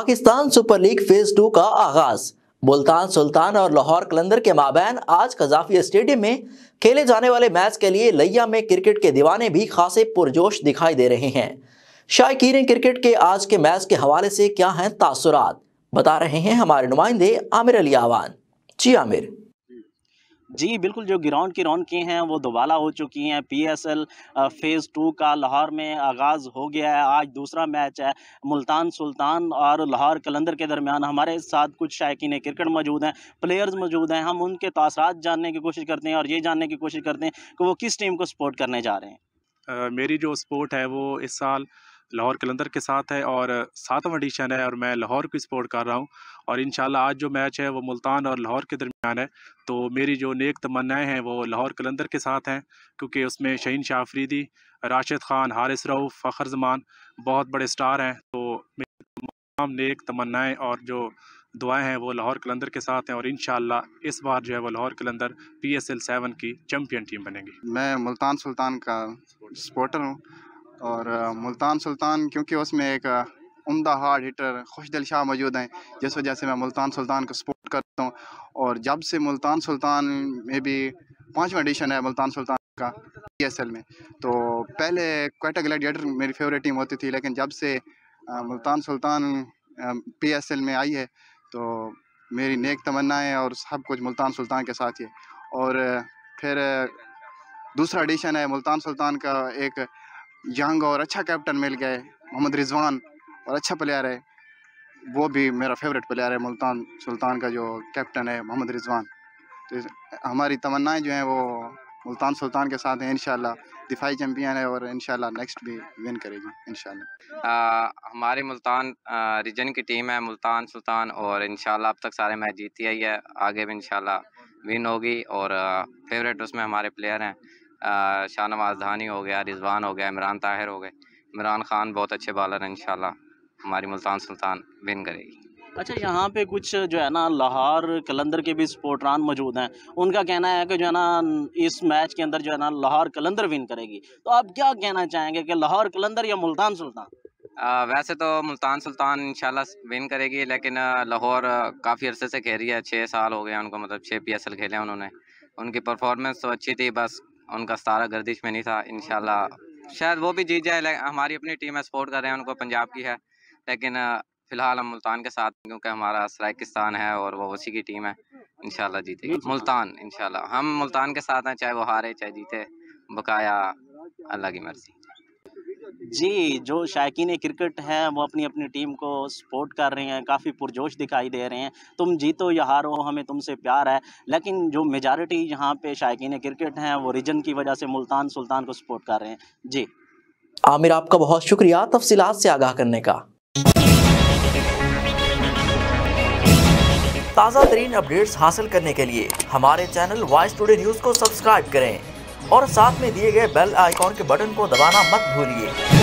Pakistan super league phase two का आगाज मुल्तान सुल्तान और लाहौर कलंदर के माबैन आज कजाफी स्टेडियम में खेले जाने वाले मैच के लिए लैया में क्रिकेट के दीवाने भी खासे पुरजोश दिखाई दे रहे हैं शायकीन क्रिकेट के आज के मैच के हवाले से क्या हैं तासुरात बता रहे हैं हमारे नुमाइंदे आमिर अली आवान जी आमिर जी बिल्कुल जो ग्राउंड की रौनकें हैं वो दोबाला हो चुकी हैं पीएसएल फेज़ टू का लाहौर में आगाज़ हो गया है आज दूसरा मैच है मुल्तान सुल्तान और लाहौर कलंदर के दरमियान हमारे साथ कुछ शायकीन क्रिकेट मौजूद हैं प्लेयर्स मौजूद हैं हम उनके तसरात जानने की कोशिश करते हैं और ये जानने की कोशिश करते हैं कि वो किस टीम को सपोर्ट करने जा रहे हैं मेरी जो स्पोर्ट है वो इस साल लाहौर कलंदर के साथ है और सातवां एडिशन है और मैं लाहौर को सपोर्ट कर रहा हूँ और इन आज जो मैच है वो मुल्तान और लाहौर के दरमियान है तो मेरी जो नेक तमन्नाएँ हैं वो लाहौर कलंदर के साथ हैं क्योंकि उसमें शहीन शाह आफरीदी राशिद खान हारिस रऊफ़ फ़खर जमान बहुत बड़े स्टार हैं तो मेरी तमाम नेक तमन्नाएँ और जो दुआएँ हैं वो लाहौर कलंदर के साथ हैं और इन इस बार जो है वो Lahore Qalandar P S L seven की चैम्पियन टीम बनेगी मैं मुल्तान सुल्तान का सपोर्टर हूँ और मुल्तान सुल्तान क्योंकि उसमें एक उमदा हार्ड हिटर खुश दिल शाह मौजूद हैं जिस वजह से मैं मुल्तान सुल्तान को सपोर्ट करता हूँ और जब से मुल्तान सुल्तान में भी पाँचवा एडिशन है मुल्तान सुल्तान का एल में तो पहले क्वेटा ग्लैडिएटर मेरी फेवरेट टीम होती थी लेकिन जब से Multan Sultan P S L में आई है तो मेरी नेक तमन्नाएं और सब कुछ मुल्तान सुल्तान के साथ ही और फिर दूसरा एडिशन है मुल्तान सुल्तान का एक यंग और अच्छा कैप्टन मिल गए मोहम्मद रिजवान और अच्छा प्लेयर है वो भी मेरा फेवरेट प्लेयर है मुल्तान सुल्तान का जो कैप्टन है मोहम्मद रिजवान तो हमारी तमन्नाएं जो हैं वो मुल्तान सुल्तान के साथ हैं इन दिफाई चैम्पियन है और इन नेक्स्ट भी विन करेगी इन हमारी मुल्तान रीजन की टीम है मुल्तान सुल्तान और इन अब तक सारे मैच जीती आई है आगे भी इन विन होगी और फेवरेट उसमें हमारे प्लेयर हैं शाहनवाज धानी हो गया रिजवान हो गया इमरान ताहिर हो गए इमरान खान बहुत अच्छे बॉलर हैं इन हमारी मुल्तान सुल्तान विन करेगी अच्छा यहाँ पे कुछ जो है ना लाहौर कलंदर के भी स्पोर्टरान मौजूद हैं उनका कहना है कि जो है ना इस मैच के अंदर जो है ना लाहौर कलंदर विन करेगी तो आप क्या कहना चाहेंगे कि लाहौर कलंदर या मुल्तान सुल्तान आ, वैसे तो मुल्तान सुल्तान इंशाल्लाह विन करेगी लेकिन लाहौर काफ़ी अरसे से खेल रही है छः साल हो गए उनको मतलब छः पी खेले हैं उन्होंने उनकी परफॉर्मेंस तो अच्छी थी बस उनका सारा गर्दिश में नहीं था इन तो शायद वो भी जीत जाए हाँ। हमारी अपनी टीम है सपोर्ट कर रहे हैं उनको पंजाब की है लेकिन फिलहाल हम मुल्तान के साथ क्योंकि हमारा सराकिस्तान है और वो उसी की टीम है शाला जीते मुल्तान इन हम मुल्तान के साथ हैं चाहे वो हारे चाहे जीते बकाया अल्लाह की मर्जी जी जो शायकीन क्रिकेट हैं वो अपनी अपनी टीम को सपोर्ट कर रहे हैं काफ़ी पुरजोश दिखाई दे रहे हैं तुम जीतो या हारो हमें तुमसे प्यार है लेकिन जो मेजॉरिटी यहाँ पे शायकीन क्रिकेट हैं वो रीजन की वजह से मुल्तान सुल्तान को सपोर्ट कर रहे हैं जी आमिर आपका बहुत शुक्रिया तफसीत से आगाह करने का ताज़ा तरीन अपडेट्स हासिल करने के लिए हमारे चैनल वॉइस टूडे न्यूज़ को सब्सक्राइब करें और साथ में दिए गए बेल आइकॉन के बटन को दबाना मत भूलिए